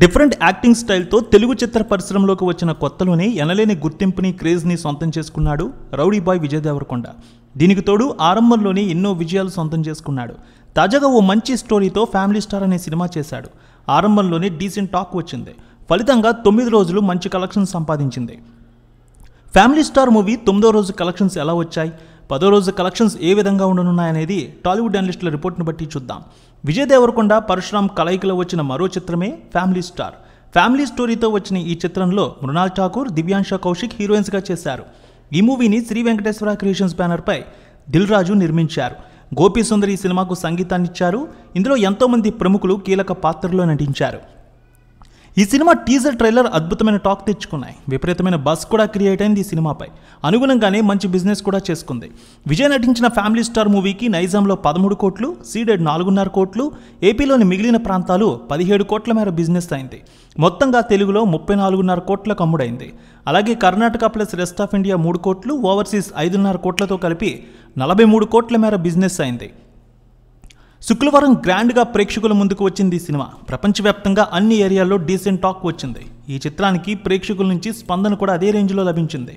different acting స్టైల్తో తెలుగు చిత్ర పరిశ్రమలోకి వచ్చిన కొత్తలోనే ఎనలేని గుర్తింపుని క్రేజ్ని సొంతం చేసుకున్నాడు రౌడీ బాయ్ విజయ్ దేవరకొండ దీనికి తోడు ఆరంభంలోనే ఎన్నో విజయాలు సొంతం చేసుకున్నాడు తాజాగా ఓ మంచి స్టోరీతో ఫ్యామిలీ స్టార్ అనే సినిమా చేశాడు ఆరంభంలోనే డీసెంట్ టాక్ వచ్చింది ఫలితంగా తొమ్మిది రోజులు మంచి కలెక్షన్ సంపాదించింది ఫ్యామిలీ స్టార్ మూవీ తొమ్మిదో రోజు కలెక్షన్స్ ఎలా వచ్చాయి పదో రోజు కలెక్షన్స్ ఏ విధంగా ఉండనున్నాయనేది టాలీవుడ్ అనలిస్టుల రిపోర్ట్ను బట్టి చూద్దాం విజయ్ దేవరకొండ పరశురామ్ కలయికలో వచ్చిన మరో చిత్రమే ఫ్యామిలీ స్టార్ ఫ్యామిలీ స్టోరీతో వచ్చిన ఈ చిత్రంలో మృణాల్ ఠాకూర్ దివ్యాంశ కౌశిక్ హీరోయిన్స్గా చేశారు ఈ మూవీని శ్రీ వెంకటేశ్వర క్రియేషన్స్ బ్యానర్పై దిల్ రాజు నిర్మించారు గోపీసుందరి ఈ సినిమాకు సంగీతాన్నిచ్చారు ఇందులో ఎంతోమంది ప్రముఖులు కీలక పాత్రలో నటించారు ఈ సినిమా టీజర్ ట్రైలర్ అద్భుతమైన టాక్ తెచ్చుకున్నాయి విపరీతమైన బస్ కూడా క్రియేట్ అయింది ఈ సినిమాపై అనుగుణంగానే మంచి బిజినెస్ కూడా చేసుకుంది విజయ్ నటించిన ఫ్యామిలీ స్టార్ మూవీకి నైజాంలో పదమూడు కోట్లు సీడెడ్ నాలుగున్నర కోట్లు ఏపీలోని మిగిలిన ప్రాంతాలు పదిహేడు కోట్ల మేర బిజినెస్ అయింది మొత్తంగా తెలుగులో ముప్పై నాలుగున్నర కోట్లకు అమ్ముడైంది అలాగే Karnataka plus rest of India మూడు కోట్లు ఓవర్సీస్ ఐదున్నర కోట్లతో కలిపి నలభై మూడు కోట్ల మేర బిజినెస్ అయింది శుక్రవారం గ్రాండ్గా ప్రేక్షకుల ముందుకు వచ్చింది ఈ సినిమా ప్రపంచవ్యాప్తంగా అన్ని ఏరియాల్లో డీసెంట్ టాక్ వచ్చింది ఈ చిత్రానికి ప్రేక్షకుల నుంచి స్పందన కూడా అదే రేంజ్లో లభించింది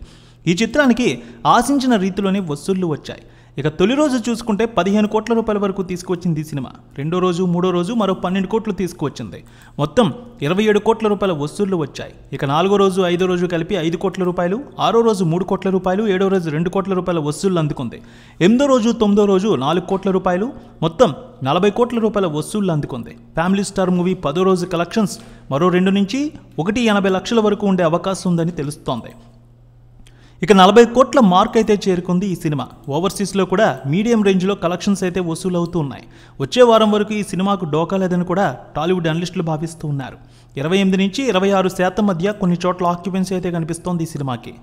ఈ చిత్రానికి ఆశించిన రీతిలోనే వసూళ్లు వచ్చాయి ఇక తొలి రోజు చూసుకుంటే పదిహేను కోట్ల రూపాయల వరకు తీసుకువచ్చింది ఈ సినిమా రెండో రోజు మూడో రోజు మరో పన్నెండు కోట్లు తీసుకువచ్చింది మొత్తం ఇరవై ఏడు కోట్ల రూపాయల వసూళ్లు వచ్చాయి ఇక నాలుగో రోజు ఐదో రోజు కలిపి ఐదు కోట్ల రూపాయలు ఆరో రోజు మూడు కోట్ల రూపాయలు ఏడో రోజు రెండు కోట్ల రూపాయల వసూళ్లు అందుకుంది ఎనిమిదో రోజు తొమ్మిదో రోజు నాలుగు కోట్ల రూపాయలు మొత్తం నలభై కోట్ల రూపాయల వసూళ్లు అందుకుంది ఫ్యామిలీ స్టార్ మూవీ పదో రోజు కలెక్షన్స్ మరో రెండు నుంచి ఒకటి ఎనభై లక్షల వరకు ఉండే అవకాశం ఉందని తెలుస్తోంది ఇక నలభై కోట్ల మార్క్ అయితే చేరుకుంది ఈ సినిమా ఓవర్సీస్లో కూడా మీడియం రేంజ్లో కలెక్షన్స్ అయితే వసూలు అవుతూ ఉన్నాయి వచ్చే వారం వరకు ఈ సినిమాకు డోకా లేదని కూడా టాలీవుడ్ అనలిస్టులు భావిస్తూ ఉన్నారు ఇరవై ఎనిమిది నుంచి ఇరవై ఆరు శాతం మధ్య కొన్ని చోట్ల ఆక్యుపెన్సీ అయితే కనిపిస్తోంది ఈ సినిమాకి